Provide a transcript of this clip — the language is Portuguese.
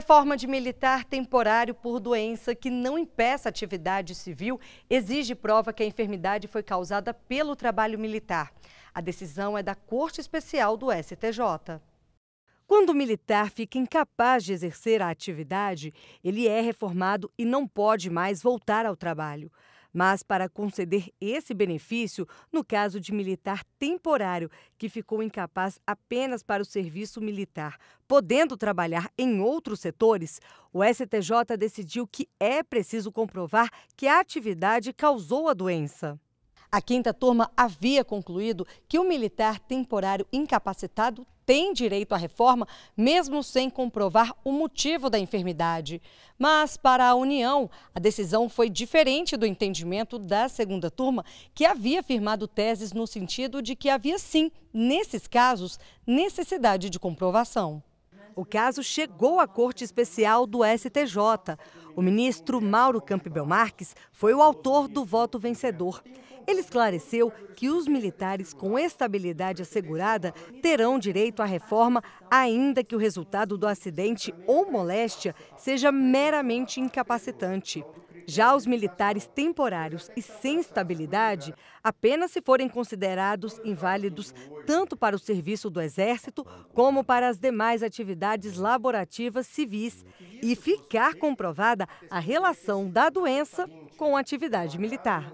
Reforma de militar temporário por doença que não impeça atividade civil exige prova que a enfermidade foi causada pelo trabalho militar. A decisão é da Corte Especial do STJ. Quando o militar fica incapaz de exercer a atividade, ele é reformado e não pode mais voltar ao trabalho. Mas para conceder esse benefício, no caso de militar temporário que ficou incapaz apenas para o serviço militar, podendo trabalhar em outros setores, o STJ decidiu que é preciso comprovar que a atividade causou a doença. A quinta turma havia concluído que o militar temporário incapacitado tem direito à reforma, mesmo sem comprovar o motivo da enfermidade. Mas, para a União, a decisão foi diferente do entendimento da segunda turma, que havia firmado teses no sentido de que havia, sim, nesses casos, necessidade de comprovação. O caso chegou à Corte Especial do STJ. O ministro Mauro Campbell Marques foi o autor do voto vencedor. Ele esclareceu que os militares com estabilidade assegurada terão direito à reforma, ainda que o resultado do acidente ou moléstia seja meramente incapacitante. Já os militares temporários e sem estabilidade, apenas se forem considerados inválidos tanto para o serviço do Exército como para as demais atividades laborativas civis e ficar comprovada a relação da doença com a atividade militar.